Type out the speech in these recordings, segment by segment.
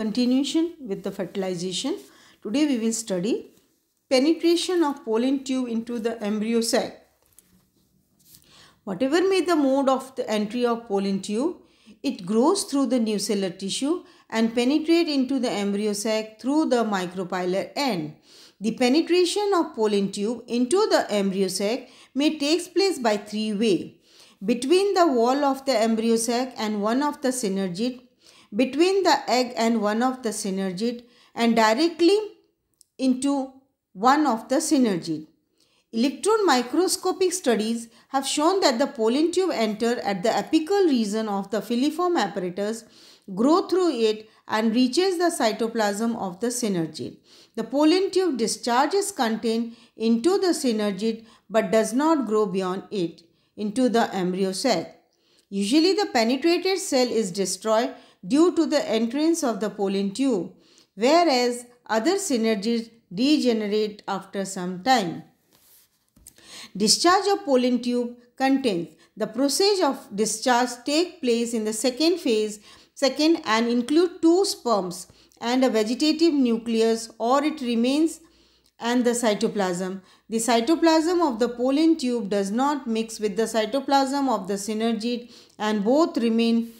Continuation with the fertilization. Today we will study penetration of pollen tube into the embryo sac. Whatever may the mode of the entry of pollen tube, it grows through the nucellar tissue and penetrate into the embryo sac through the micropylar end. The penetration of pollen tube into the embryo sac may takes place by three way. Between the wall of the embryo sac and one of the synergid between the egg and one of the synergid and directly into one of the synergid. Electron microscopic studies have shown that the pollen tube enter at the apical region of the filiform apparatus, grow through it and reaches the cytoplasm of the synergid. The pollen tube discharges content into the synergid but does not grow beyond it into the embryo cell. Usually the penetrated cell is destroyed due to the entrance of the pollen tube, whereas other synergies degenerate after some time. Discharge of pollen tube contains the process of discharge take place in the second phase second and include two sperms and a vegetative nucleus or it remains and the cytoplasm. The cytoplasm of the pollen tube does not mix with the cytoplasm of the synergid and both remain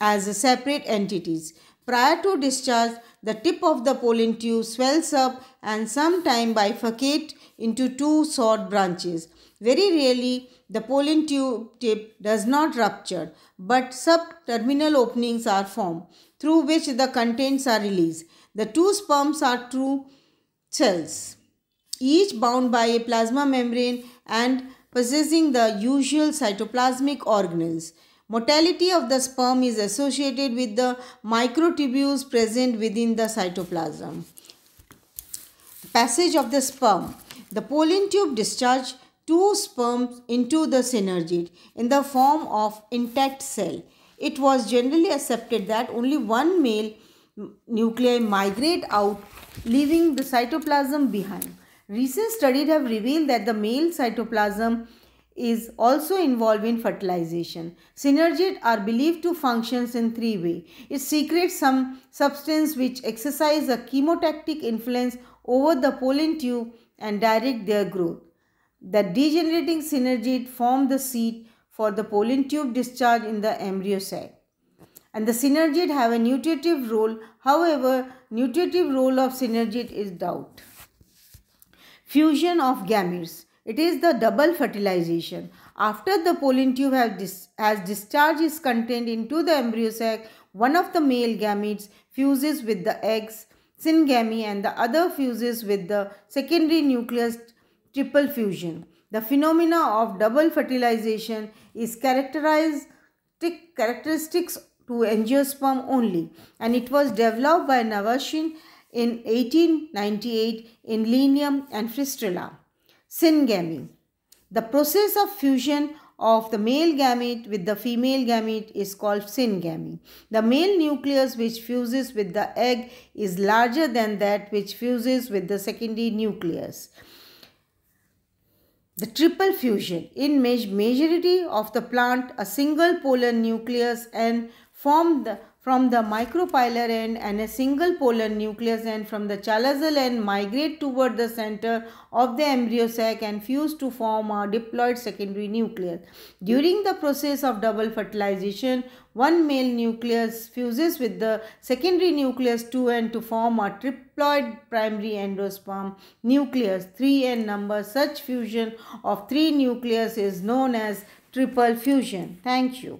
as separate entities. Prior to discharge, the tip of the pollen tube swells up and sometime bifurcate into two short branches. Very rarely, the pollen tube tip does not rupture, but subterminal openings are formed through which the contents are released. The two sperms are true cells, each bound by a plasma membrane and possessing the usual cytoplasmic organelles. Mortality of the sperm is associated with the microtubules present within the cytoplasm. Passage of the sperm. The pollen tube discharge two sperms into the synergid in the form of intact cell. It was generally accepted that only one male nuclei migrate out, leaving the cytoplasm behind. Recent studies have revealed that the male cytoplasm is also involved in fertilization. Synergids are believed to functions in three ways. It secretes some substance which exercise a chemotactic influence over the pollen tube and direct their growth. The degenerating synergid form the seat for the pollen tube discharge in the embryo sac. And the synergid have a nutritive role. However, nutritive role of synergid is doubt. Fusion of gametes. It is the double fertilization. After the pollen tube has, dis has discharged its content into the embryo sac, one of the male gametes fuses with the eggs syngamy and the other fuses with the secondary nucleus triple fusion. The phenomena of double fertilization is characterized characteristics to angiosperm only and it was developed by Navashin in 1898 in Linium and Fistula. Syngamy. The process of fusion of the male gamete with the female gamete is called syngamy. The male nucleus which fuses with the egg is larger than that which fuses with the secondary nucleus. The triple fusion. In majority of the plant, a single polar nucleus and form the from the micropylar end and a single polar nucleus end from the chalazal end migrate toward the center of the embryo sac and fuse to form a diploid secondary nucleus. During the process of double fertilization, one male nucleus fuses with the secondary nucleus 2n to form a triploid primary endosperm nucleus 3n number. Such fusion of three nucleus is known as triple fusion. Thank you.